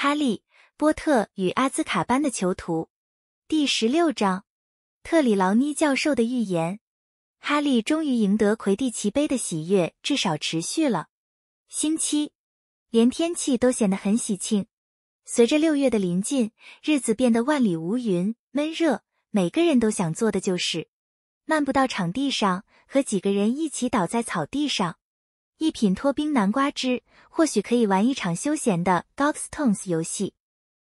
《哈利波特与阿兹卡班的囚徒》第十六章，特里劳尼教授的预言。哈利终于赢得魁地奇杯的喜悦至少持续了星期，连天气都显得很喜庆。随着六月的临近，日子变得万里无云、闷热，每个人都想做的就是漫步到场地上，和几个人一起倒在草地上。一品脱冰南瓜汁，或许可以玩一场休闲的 Goxstones 游戏，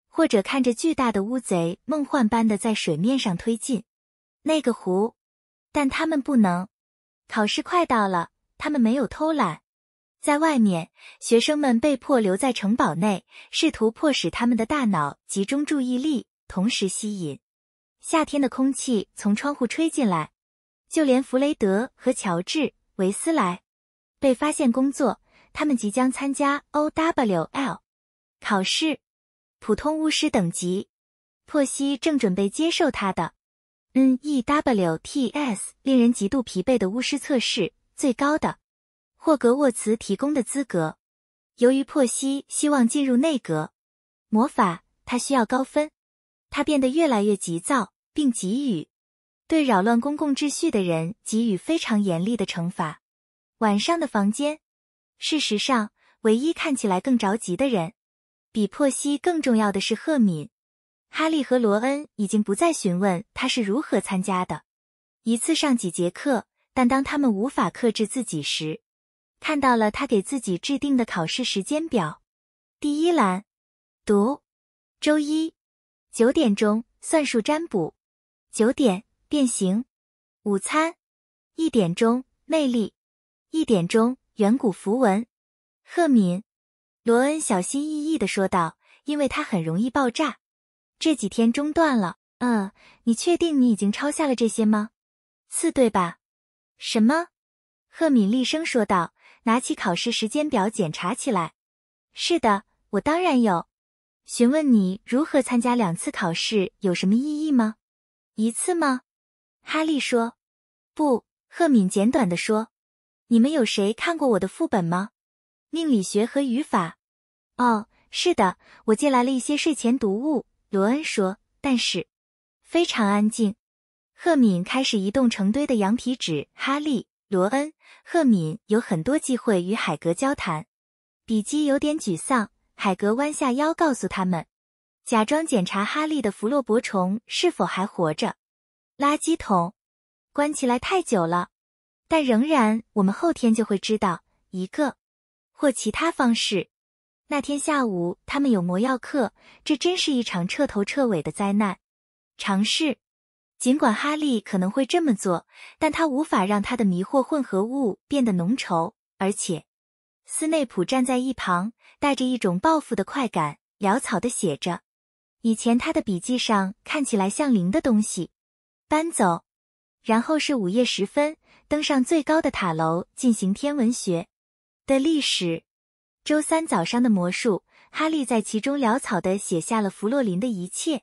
或者看着巨大的乌贼梦幻般的在水面上推进那个湖。但他们不能。考试快到了，他们没有偷懒。在外面，学生们被迫留在城堡内，试图迫使他们的大脑集中注意力，同时吸引夏天的空气从窗户吹进来。就连弗雷德和乔治·维斯莱。被发现工作，他们即将参加 OWL 考试，普通巫师等级。珀西正准备接受他的 NEWTS，令人极度疲惫的巫师测试。最高的霍格沃茨提供的资格，由于珀西希望进入内阁魔法，他需要高分。他变得越来越急躁，并给予对扰乱公共秩序的人给予非常严厉的惩罚。晚上的房间，事实上，唯一看起来更着急的人，比珀西更重要的是赫敏。哈利和罗恩已经不再询问他是如何参加的，一次上几节课。但当他们无法克制自己时，看到了他给自己制定的考试时间表。第一栏，读，周一，九点钟算术占卜，九点变形，午餐，一点钟魅力。一点钟，远古符文。赫敏，罗恩小心翼翼的说道，因为它很容易爆炸。这几天中断了。嗯，你确定你已经抄下了这些吗？四对吧？什么？赫敏厉声说道，拿起考试时间表检查起来。是的，我当然有。询问你如何参加两次考试有什么意义吗？一次吗？哈利说。不，赫敏简短的说。你们有谁看过我的副本吗？命理学和语法。哦，是的，我借来了一些睡前读物。罗恩说，但是非常安静。赫敏开始移动成堆的羊皮纸。哈利、罗恩、赫敏有很多机会与海格交谈。比基有点沮丧。海格弯下腰告诉他们，假装检查哈利的弗洛伯虫是否还活着。垃圾桶关起来太久了。但仍然，我们后天就会知道一个或其他方式。那天下午他们有魔药课，这真是一场彻头彻尾的灾难。尝试，尽管哈利可能会这么做，但他无法让他的迷惑混合物变得浓稠。而且，斯内普站在一旁，带着一种报复的快感，潦草地写着：以前他的笔记上看起来像零的东西，搬走。然后是午夜时分。登上最高的塔楼进行天文学的历史。周三早上的魔术，哈利在其中潦草地写下了弗洛林的一切。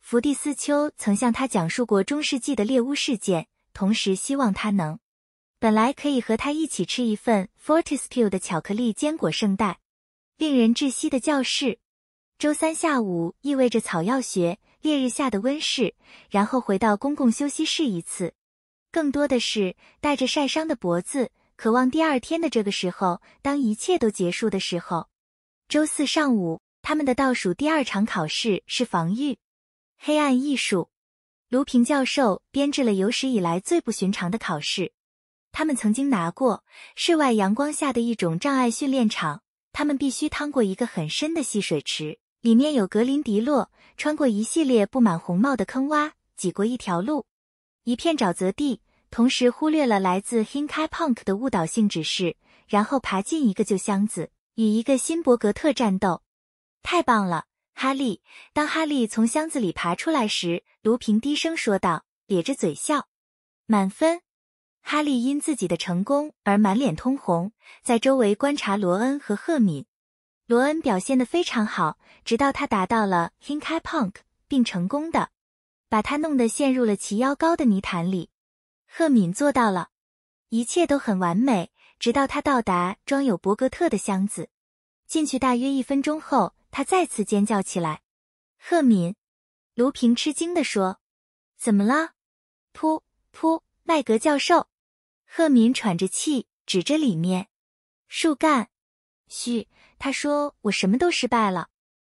弗蒂斯丘曾向他讲述过中世纪的猎巫事件，同时希望他能本来可以和他一起吃一份 Fortescue 的巧克力坚果圣代。令人窒息的教室。周三下午意味着草药学，烈日下的温室，然后回到公共休息室一次。更多的是带着晒伤的脖子，渴望第二天的这个时候，当一切都结束的时候。周四上午，他们的倒数第二场考试是防御，黑暗艺术。卢平教授编制了有史以来最不寻常的考试。他们曾经拿过室外阳光下的一种障碍训练场，他们必须趟过一个很深的戏水池，里面有格林迪洛，穿过一系列布满红帽的坑洼，挤过一条路。一片沼泽地，同时忽略了来自 h i n k a p u n k 的误导性指示，然后爬进一个旧箱子，与一个新伯格特战斗。太棒了，哈利！当哈利从箱子里爬出来时，卢平低声说道，咧着嘴笑。满分。哈利因自己的成功而满脸通红，在周围观察罗恩和赫敏。罗恩表现得非常好，直到他达到了 h i n k a p u n k 并成功的。把他弄得陷入了齐腰高的泥潭里，赫敏做到了，一切都很完美，直到他到达装有博格特的箱子，进去大约一分钟后，他再次尖叫起来。赫敏，卢平吃惊地说：“怎么了？”“噗噗，麦格教授。”赫敏喘着气，指着里面树干。“嘘。”他说：“我什么都失败了。”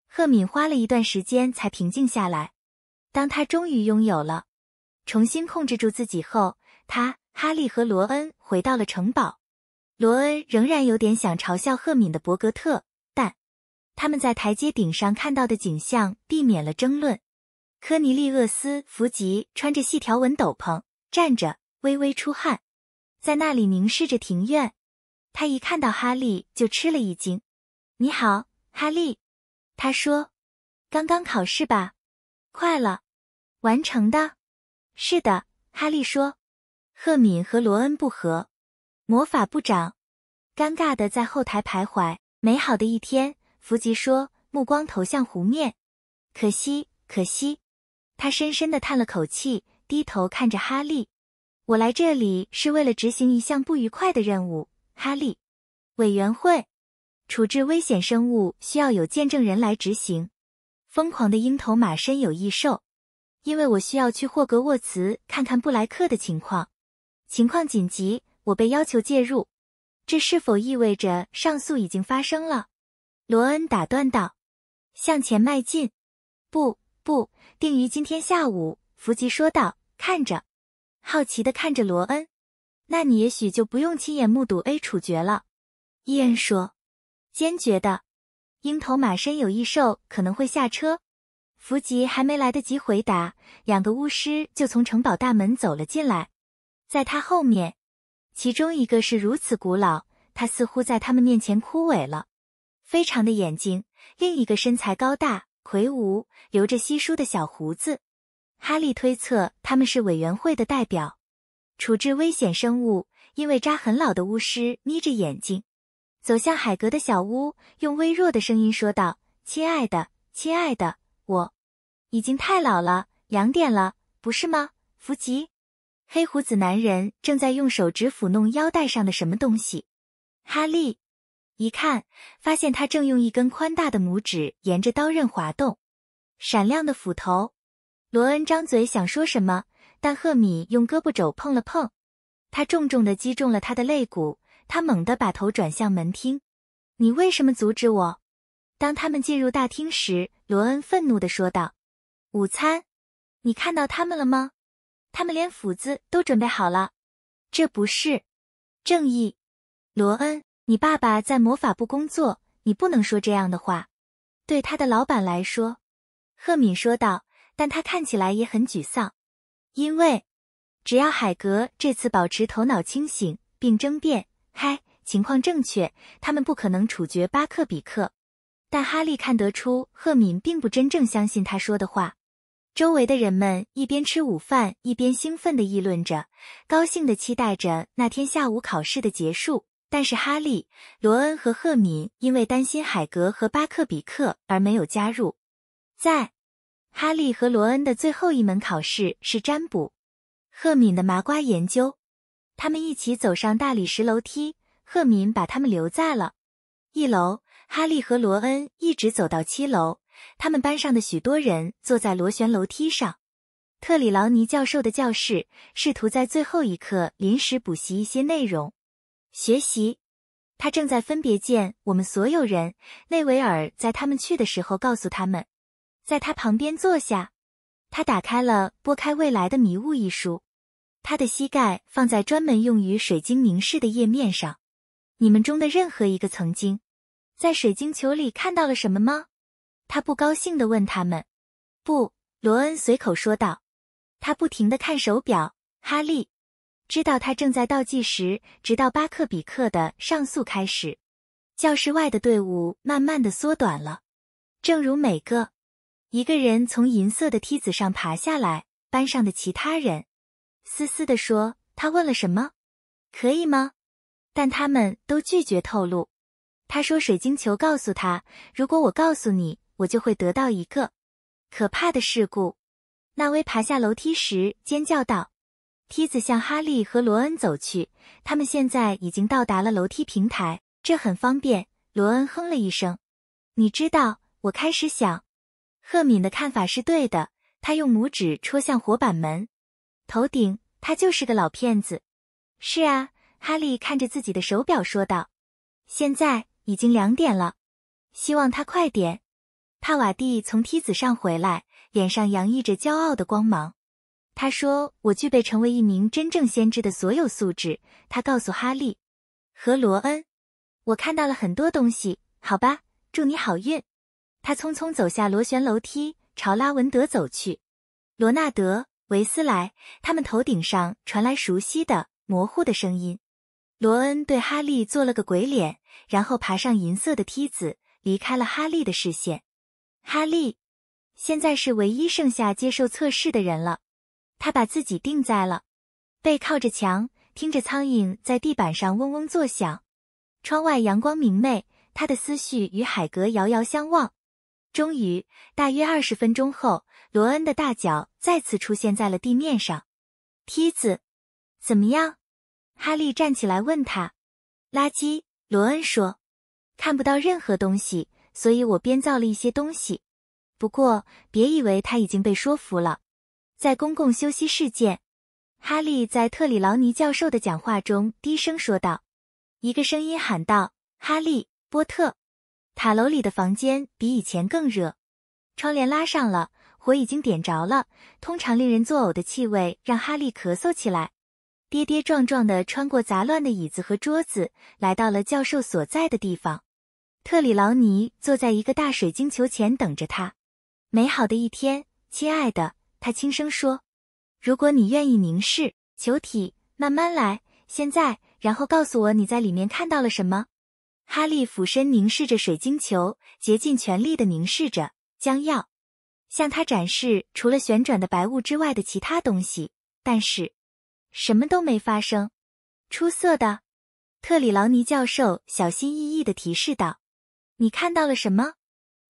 赫敏花了一段时间才平静下来。当他终于拥有了，重新控制住自己后，他、哈利和罗恩回到了城堡。罗恩仍然有点想嘲笑赫敏的伯格特，但他们在台阶顶上看到的景象避免了争论。科尼利厄斯·福吉穿着细条纹斗篷，站着，微微出汗，在那里凝视着庭院。他一看到哈利就吃了一惊。“你好，哈利。”他说，“刚刚考试吧？快了。”完成的，是的，哈利说。赫敏和罗恩不和，魔法部长尴尬的在后台徘徊。美好的一天，弗吉说，目光投向湖面。可惜，可惜，他深深的叹了口气，低头看着哈利。我来这里是为了执行一项不愉快的任务，哈利。委员会处置危险生物需要有见证人来执行。疯狂的鹰头马身有异兽。因为我需要去霍格沃茨看看布莱克的情况，情况紧急，我被要求介入。这是否意味着上诉已经发生了？罗恩打断道。向前迈进。不，不，定于今天下午。弗吉说道，看着，好奇的看着罗恩。那你也许就不用亲眼目睹 A 处决了。伊恩说。坚决的，鹰头马身有异兽可能会下车。弗吉还没来得及回答，两个巫师就从城堡大门走了进来。在他后面，其中一个是如此古老，他似乎在他们面前枯萎了，非常的眼睛；另一个身材高大魁梧，留着稀疏的小胡子。哈利推测他们是委员会的代表，处置危险生物。因为扎很老的巫师眯着眼睛，走向海格的小屋，用微弱的声音说道：“亲爱的，亲爱的，我。”已经太老了，两点了，不是吗？弗吉，黑胡子男人正在用手指抚弄腰带上的什么东西。哈利一看，发现他正用一根宽大的拇指沿着刀刃滑动，闪亮的斧头。罗恩张嘴想说什么，但赫敏用胳膊肘碰了碰他，重重的击中了他的肋骨。他猛地把头转向门厅，你为什么阻止我？当他们进入大厅时，罗恩愤怒地说道。午餐，你看到他们了吗？他们连斧子都准备好了。这不是正义，罗恩。你爸爸在魔法部工作，你不能说这样的话，对他的老板来说。”赫敏说道。但他看起来也很沮丧，因为只要海格这次保持头脑清醒并争辩，嗨，情况正确，他们不可能处决巴克比克。但哈利看得出，赫敏并不真正相信他说的话。周围的人们一边吃午饭，一边兴奋地议论着，高兴地期待着那天下午考试的结束。但是哈利、罗恩和赫敏因为担心海格和巴克比克而没有加入。在哈利和罗恩的最后一门考试是占卜，赫敏的麻瓜研究。他们一起走上大理石楼梯，赫敏把他们留在了一楼。哈利和罗恩一直走到七楼。他们班上的许多人坐在螺旋楼梯上。特里劳尼教授的教室试图在最后一刻临时补习一些内容。学习，他正在分别见我们所有人。内维尔在他们去的时候告诉他们，在他旁边坐下。他打开了《拨开未来的迷雾》一书，他的膝盖放在专门用于水晶凝视的页面上。你们中的任何一个曾经在水晶球里看到了什么吗？他不高兴的问他们：“不？”罗恩随口说道。他不停的看手表。哈利知道他正在倒计时，直到巴克比克的上诉开始。教室外的队伍慢慢的缩短了，正如每个一个人从银色的梯子上爬下来。班上的其他人，思思的说：“他问了什么？可以吗？”但他们都拒绝透露。他说：“水晶球告诉他，如果我告诉你。”我就会得到一个可怕的事故。纳威爬下楼梯时尖叫道：“梯子向哈利和罗恩走去，他们现在已经到达了楼梯平台，这很方便。”罗恩哼了一声：“你知道，我开始想，赫敏的看法是对的。”他用拇指戳向火板门。头顶，他就是个老骗子。是啊，哈利看着自己的手表说道：“现在已经两点了，希望他快点。”帕瓦蒂从梯子上回来，脸上洋溢着骄傲的光芒。他说：“我具备成为一名真正先知的所有素质。”他告诉哈利和罗恩：“我看到了很多东西。”好吧，祝你好运。他匆匆走下螺旋楼梯，朝拉文德走去。罗纳德·维斯莱他们头顶上传来熟悉的、模糊的声音。罗恩对哈利做了个鬼脸，然后爬上银色的梯子，离开了哈利的视线。哈利现在是唯一剩下接受测试的人了。他把自己定在了，背靠着墙，听着苍蝇在地板上嗡嗡作响。窗外阳光明媚，他的思绪与海格遥遥相望。终于，大约二十分钟后，罗恩的大脚再次出现在了地面上。梯子怎么样？哈利站起来问他。垃圾，罗恩说，看不到任何东西。所以我编造了一些东西，不过别以为他已经被说服了。在公共休息室见，哈利在特里劳尼教授的讲话中低声说道：“一个声音喊道，哈利波特，塔楼里的房间比以前更热，窗帘拉上了，火已经点着了。通常令人作呕的气味让哈利咳嗽起来，跌跌撞撞地穿过杂乱的椅子和桌子，来到了教授所在的地方。”特里劳尼坐在一个大水晶球前等着他。美好的一天，亲爱的，他轻声说：“如果你愿意凝视球体，慢慢来，现在，然后告诉我你在里面看到了什么。”哈利俯身凝视着水晶球，竭尽全力的凝视着，将要向他展示除了旋转的白雾之外的其他东西，但是什么都没发生。出色的，特里劳尼教授小心翼翼的提示道。你看到了什么？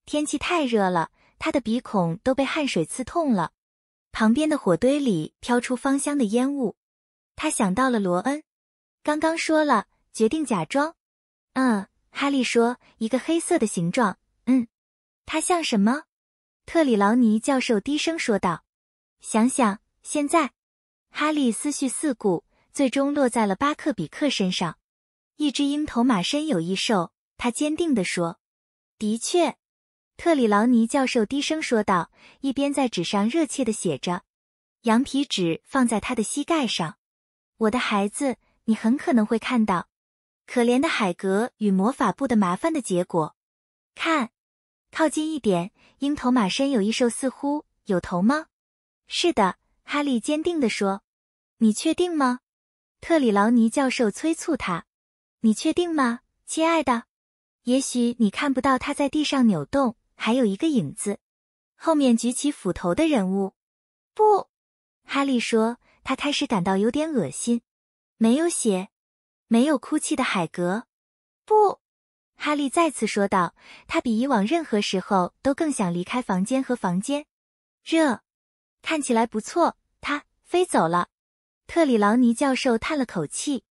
天气太热了，他的鼻孔都被汗水刺痛了。旁边的火堆里飘出芳香的烟雾。他想到了罗恩，刚刚说了决定假装。嗯，哈利说一个黑色的形状。嗯，它像什么？特里劳尼教授低声说道。想想现在，哈利思绪四顾，最终落在了巴克比克身上。一只鹰头马身有翼兽。他坚定地说：“的确。”特里劳尼教授低声说道，一边在纸上热切地写着。羊皮纸放在他的膝盖上。我的孩子，你很可能会看到，可怜的海格与魔法部的麻烦的结果。看，靠近一点。鹰头马身有一兽，似乎有头吗？是的，哈利坚定地说。“你确定吗？”特里劳尼教授催促他。“你确定吗，亲爱的？”也许你看不到他在地上扭动，还有一个影子，后面举起斧头的人物。不，哈利说，他开始感到有点恶心。没有血，没有哭泣的海格。不，哈利再次说道，他比以往任何时候都更想离开房间和房间。热，看起来不错。他飞走了。特里劳尼教授叹了口气。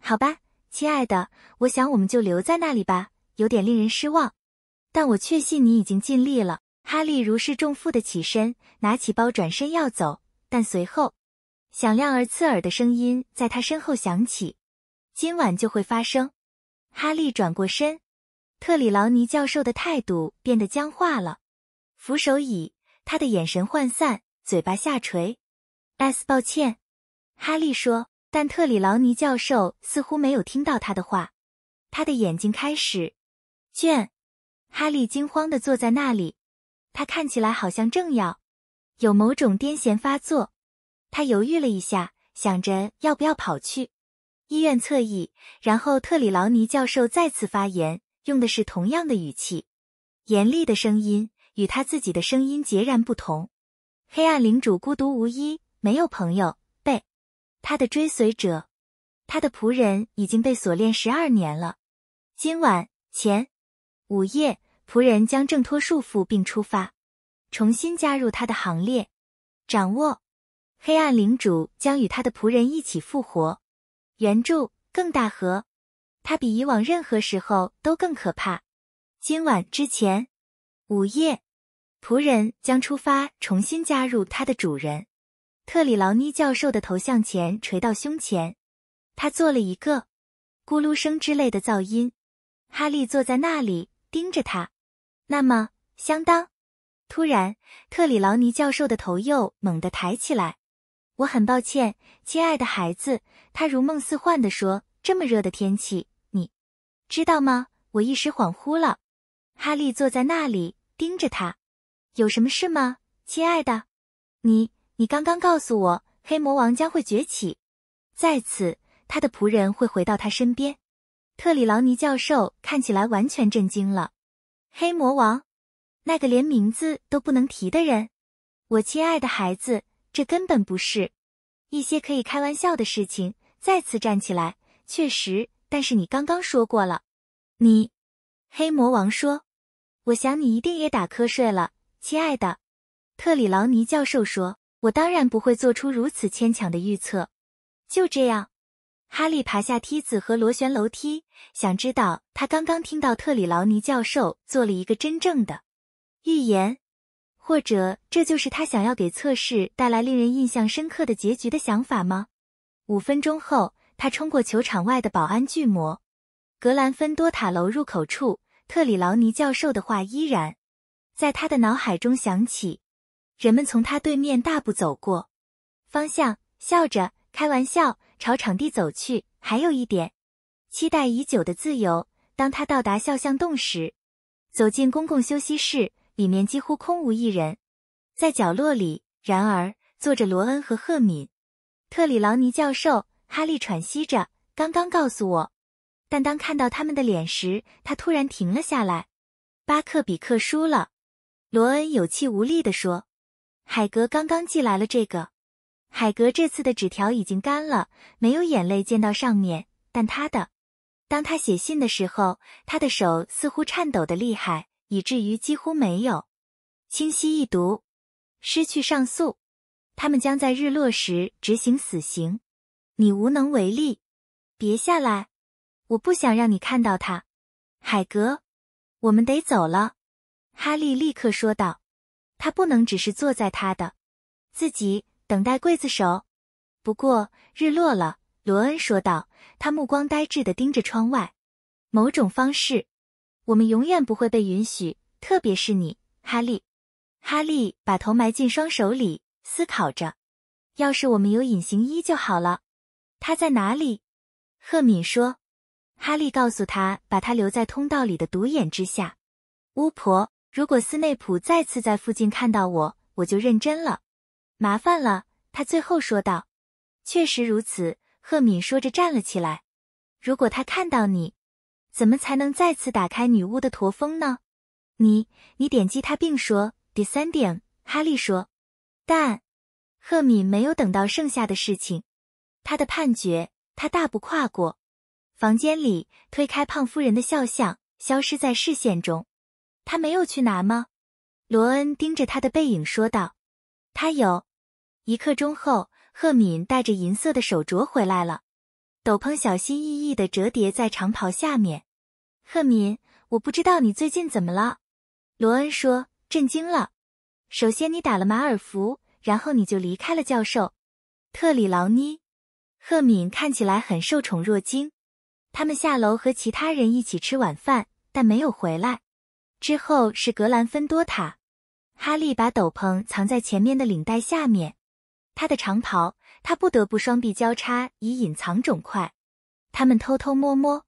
好吧，亲爱的，我想我们就留在那里吧。有点令人失望，但我确信你已经尽力了。哈利如释重负的起身，拿起包，转身要走，但随后响亮而刺耳的声音在他身后响起：“今晚就会发生。”哈利转过身，特里劳尼教授的态度变得僵化了。扶手椅，他的眼神涣散，嘴巴下垂。S，抱歉，哈利说，但特里劳尼教授似乎没有听到他的话。他的眼睛开始。卷，哈利惊慌地坐在那里，他看起来好像正要有某种癫痫发作。他犹豫了一下，想着要不要跑去医院侧翼。然后特里劳尼教授再次发言，用的是同样的语气，严厉的声音与他自己的声音截然不同。黑暗领主孤独无依，没有朋友，被他的追随者，他的仆人已经被锁链十二年了。今晚前。午夜，仆人将挣脱束缚并出发，重新加入他的行列。掌握，黑暗领主将与他的仆人一起复活。原著更大河，他比以往任何时候都更可怕。今晚之前，午夜，仆人将出发，重新加入他的主人。特里劳尼教授的头向前垂到胸前，他做了一个咕噜声之类的噪音。哈利坐在那里。盯着他，那么相当。突然，特里劳尼教授的头又猛地抬起来。我很抱歉，亲爱的孩子，他如梦似幻的说：“这么热的天气，你知道吗？我一时恍惚了。”哈利坐在那里盯着他。有什么事吗，亲爱的？你，你刚刚告诉我，黑魔王将会崛起，在此，他的仆人会回到他身边。特里劳尼教授看起来完全震惊了。黑魔王，那个连名字都不能提的人，我亲爱的孩子，这根本不是一些可以开玩笑的事情。再次站起来，确实，但是你刚刚说过了。你，黑魔王说，我想你一定也打瞌睡了，亲爱的。特里劳尼教授说，我当然不会做出如此牵强的预测。就这样。哈利爬下梯子和螺旋楼梯，想知道他刚刚听到特里劳尼教授做了一个真正的预言，或者这就是他想要给测试带来令人印象深刻的结局的想法吗？五分钟后，他冲过球场外的保安巨魔，格兰芬多塔楼入口处，特里劳尼教授的话依然在他的脑海中响起。人们从他对面大步走过，方向笑着开玩笑。朝场地走去。还有一点，期待已久的自由。当他到达肖像洞时，走进公共休息室，里面几乎空无一人。在角落里，然而坐着罗恩和赫敏、特里劳尼教授。哈利喘息着，刚刚告诉我。但当看到他们的脸时，他突然停了下来。巴克比克输了。罗恩有气无力地说：“海格刚刚寄来了这个。”海格这次的纸条已经干了，没有眼泪溅到上面。但他的，当他写信的时候，他的手似乎颤抖的厉害，以至于几乎没有清晰易读。失去上诉，他们将在日落时执行死刑。你无能为力，别下来，我不想让你看到他。海格，我们得走了。哈利立刻说道，他不能只是坐在他的自己。等待刽子手。不过日落了，罗恩说道。他目光呆滞的盯着窗外。某种方式，我们永远不会被允许，特别是你，哈利。哈利把头埋进双手里，思考着。要是我们有隐形衣就好了。他在哪里？赫敏说。哈利告诉他，把他留在通道里的独眼之下。巫婆，如果斯内普再次在附近看到我，我就认真了。麻烦了，他最后说道。确实如此，赫敏说着站了起来。如果他看到你，怎么才能再次打开女巫的驼峰呢？你，你点击它，并说 d e s c e n d i m 哈利说。但，赫敏没有等到剩下的事情。他的判决，他大步跨过，房间里推开胖夫人的肖像，消失在视线中。他没有去拿吗？罗恩盯着他的背影说道。他有。一刻钟后，赫敏带着银色的手镯回来了，斗篷小心翼翼地折叠在长袍下面。赫敏，我不知道你最近怎么了。罗恩说：“震惊了。首先你打了马尔福，然后你就离开了教授特里劳尼。”赫敏看起来很受宠若惊。他们下楼和其他人一起吃晚饭，但没有回来。之后是格兰芬多塔。哈利把斗篷藏在前面的领带下面。他的长袍，他不得不双臂交叉以隐藏肿块。他们偷偷摸摸，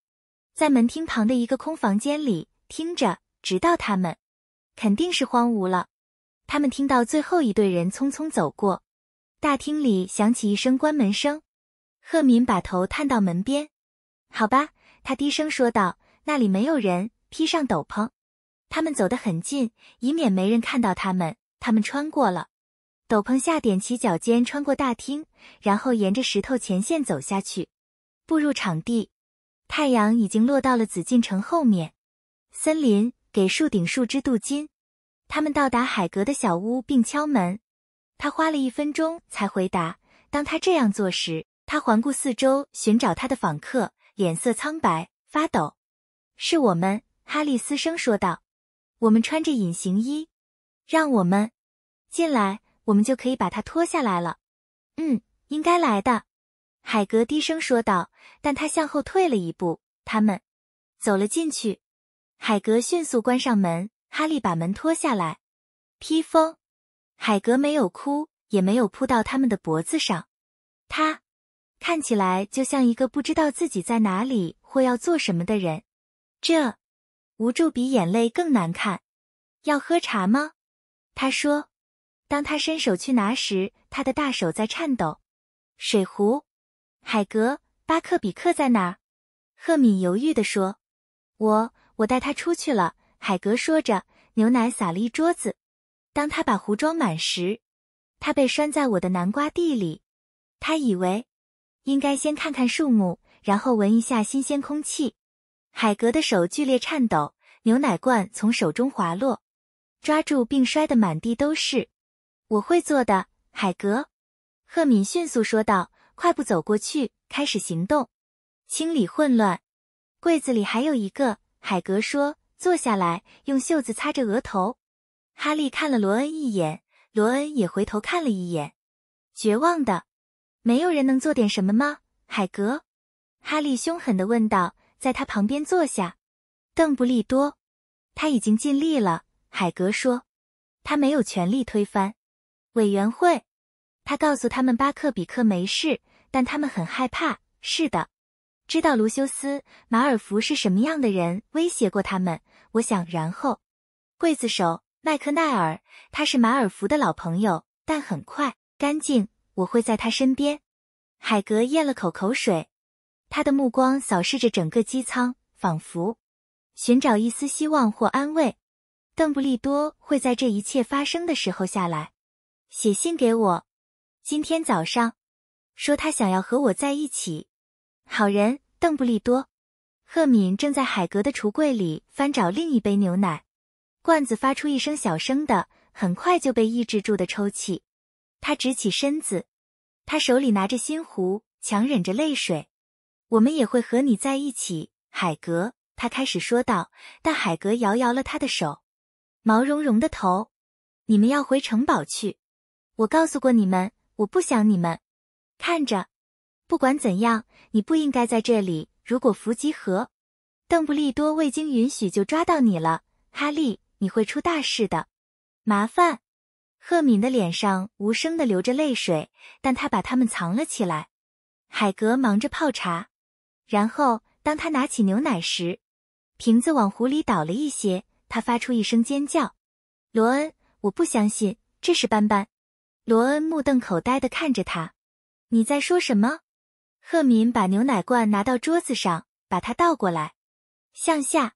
在门厅旁的一个空房间里听着，直到他们肯定是荒芜了。他们听到最后一队人匆匆走过，大厅里响起一声关门声。赫敏把头探到门边，好吧，他低声说道：“那里没有人。”披上斗篷，他们走得很近，以免没人看到他们。他们穿过了。斗篷下踮起脚尖，穿过大厅，然后沿着石头前线走下去，步入场地。太阳已经落到了紫禁城后面。森林给树顶树枝镀金。他们到达海格的小屋并敲门。他花了一分钟才回答。当他这样做时，他环顾四周寻找他的访客，脸色苍白，发抖。“是我们。”哈利斯声说道，“我们穿着隐形衣，让我们进来。”我们就可以把它脱下来了。嗯，应该来的。海格低声说道，但他向后退了一步。他们走了进去。海格迅速关上门。哈利把门脱下来。披风。海格没有哭，也没有扑到他们的脖子上。他看起来就像一个不知道自己在哪里或要做什么的人。这无助比眼泪更难看。要喝茶吗？他说。当他伸手去拿时，他的大手在颤抖。水壶，海格，巴克比克在哪？赫敏犹豫地说：“我，我带他出去了。”海格说着，牛奶洒了一桌子。当他把壶装满时，他被拴在我的南瓜地里。他以为应该先看看树木，然后闻一下新鲜空气。海格的手剧烈颤抖，牛奶罐从手中滑落，抓住并摔得满地都是。我会做的，海格，赫敏迅速说道，快步走过去，开始行动，清理混乱。柜子里还有一个，海格说。坐下来，用袖子擦着额头。哈利看了罗恩一眼，罗恩也回头看了一眼，绝望的。没有人能做点什么吗？海格，哈利凶狠的问道，在他旁边坐下。邓布利多，他已经尽力了，海格说，他没有权利推翻。委员会，他告诉他们巴克比克没事，但他们很害怕。是的，知道卢修斯·马尔福是什么样的人，威胁过他们。我想，然后，刽子手麦克奈尔，他是马尔福的老朋友，但很快干净。我会在他身边。海格咽了口口水，他的目光扫视着整个机舱，仿佛寻找一丝希望或安慰。邓布利多会在这一切发生的时候下来。写信给我，今天早上，说他想要和我在一起。好人邓布利多，赫敏正在海格的橱柜里翻找另一杯牛奶，罐子发出一声小声的，很快就被抑制住的抽泣。他直起身子，他手里拿着新壶，强忍着泪水。我们也会和你在一起，海格。他开始说道，但海格摇摇了他的手，毛茸茸的头，你们要回城堡去。我告诉过你们，我不想你们看着。不管怎样，你不应该在这里。如果伏吉和邓布利多未经允许就抓到你了，哈利，你会出大事的。麻烦。赫敏的脸上无声的流着泪水，但他把它们藏了起来。海格忙着泡茶，然后当他拿起牛奶时，瓶子往壶里倒了一些，他发出一声尖叫。罗恩，我不相信，这是斑斑。罗恩目瞪口呆的看着他，你在说什么？赫敏把牛奶罐拿到桌子上，把它倒过来，向下。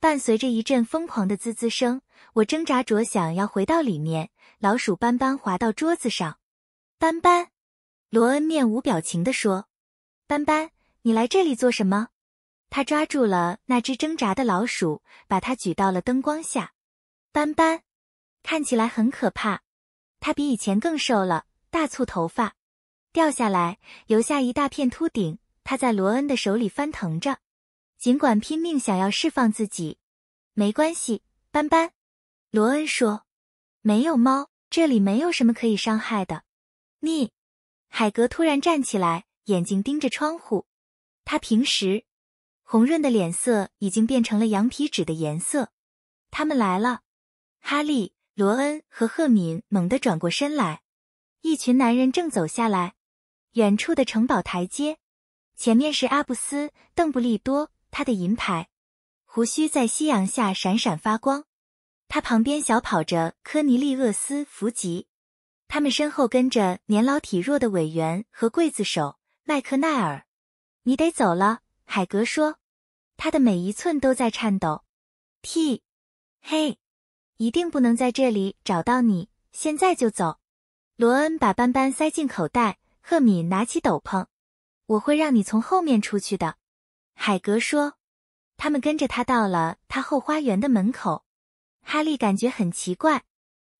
伴随着一阵疯狂的滋滋声，我挣扎着想要回到里面。老鼠斑斑滑到桌子上，斑斑。罗恩面无表情的说：“斑斑，你来这里做什么？”他抓住了那只挣扎的老鼠，把它举到了灯光下。斑斑看起来很可怕。他比以前更瘦了，大簇头发掉下来，留下一大片秃顶。他在罗恩的手里翻腾着，尽管拼命想要释放自己。没关系，斑斑，罗恩说，没有猫，这里没有什么可以伤害的。你，海格突然站起来，眼睛盯着窗户。他平时红润的脸色已经变成了羊皮纸的颜色。他们来了，哈利。罗恩和赫敏猛地转过身来，一群男人正走下来，远处的城堡台阶，前面是阿布斯·邓布利多，他的银牌，胡须在夕阳下闪闪发光，他旁边小跑着科尼利厄斯·弗吉，他们身后跟着年老体弱的委员和刽子手麦克奈尔。你得走了，海格说，他的每一寸都在颤抖。T，嘿。一定不能在这里找到你，现在就走。罗恩把斑斑塞进口袋，赫敏拿起斗篷。我会让你从后面出去的，海格说。他们跟着他到了他后花园的门口。哈利感觉很奇怪，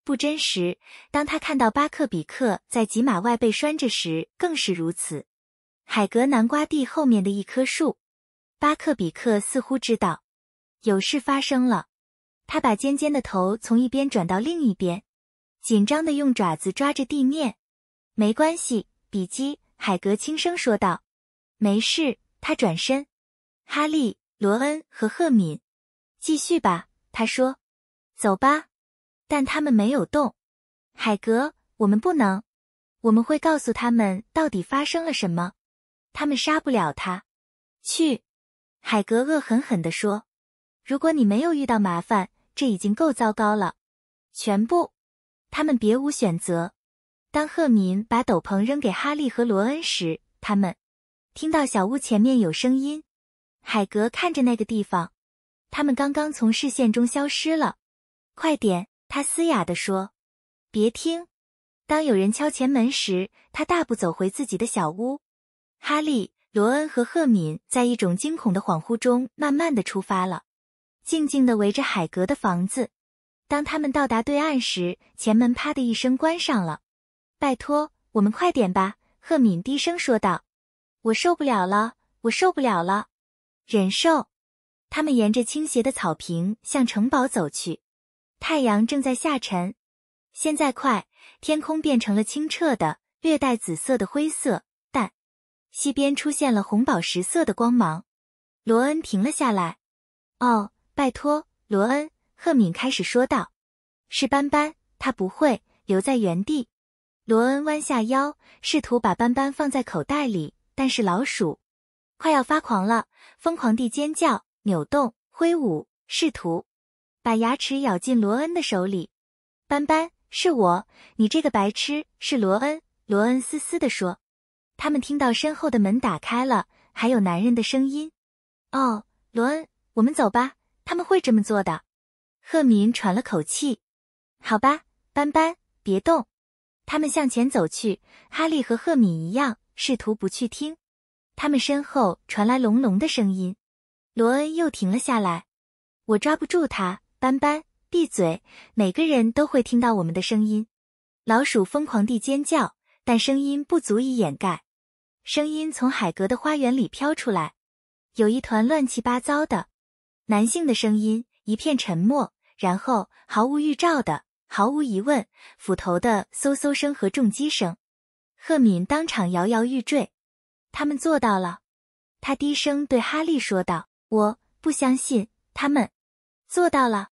不真实。当他看到巴克比克在几码外被拴着时，更是如此。海格南瓜地后面的一棵树，巴克比克似乎知道有事发生了。他把尖尖的头从一边转到另一边，紧张的用爪子抓着地面。没关系，比基海格轻声说道：“没事。”他转身，哈利、罗恩和赫敏，继续吧。他说：“走吧。”但他们没有动。海格，我们不能，我们会告诉他们到底发生了什么。他们杀不了他。去！海格恶狠狠地说：“如果你没有遇到麻烦。”这已经够糟糕了。全部，他们别无选择。当赫敏把斗篷扔给哈利和罗恩时，他们听到小屋前面有声音。海格看着那个地方，他们刚刚从视线中消失了。快点，他嘶哑地说：“别听。”当有人敲前门时，他大步走回自己的小屋。哈利、罗恩和赫敏在一种惊恐的恍惚中，慢慢的出发了。静静地围着海格的房子。当他们到达对岸时，前门啪的一声关上了。拜托，我们快点吧！赫敏低声说道：“我受不了了，我受不了了。”忍受。他们沿着倾斜的草坪向城堡走去。太阳正在下沉。现在快！天空变成了清澈的、略带紫色的灰色，但西边出现了红宝石色的光芒。罗恩停了下来。哦。拜托，罗恩，赫敏开始说道：“是斑斑，他不会留在原地。”罗恩弯下腰，试图把斑斑放在口袋里，但是老鼠快要发狂了，疯狂地尖叫、扭动、挥舞，试图把牙齿咬进罗恩的手里。斑斑，是我，你这个白痴，是罗恩。罗恩嘶嘶地说：“他们听到身后的门打开了，还有男人的声音。哦，罗恩，我们走吧。”他们会这么做的，赫敏喘了口气。好吧，斑斑，别动。他们向前走去，哈利和赫敏一样，试图不去听。他们身后传来隆隆的声音。罗恩又停了下来。我抓不住他，斑斑，闭嘴！每个人都会听到我们的声音。老鼠疯狂地尖叫，但声音不足以掩盖。声音从海格的花园里飘出来，有一团乱七八糟的。男性的声音一片沉默，然后毫无预兆的，毫无疑问，斧头的嗖嗖声和重击声，赫敏当场摇摇欲坠。他们做到了，他低声对哈利说道：“我不相信他们做到了。”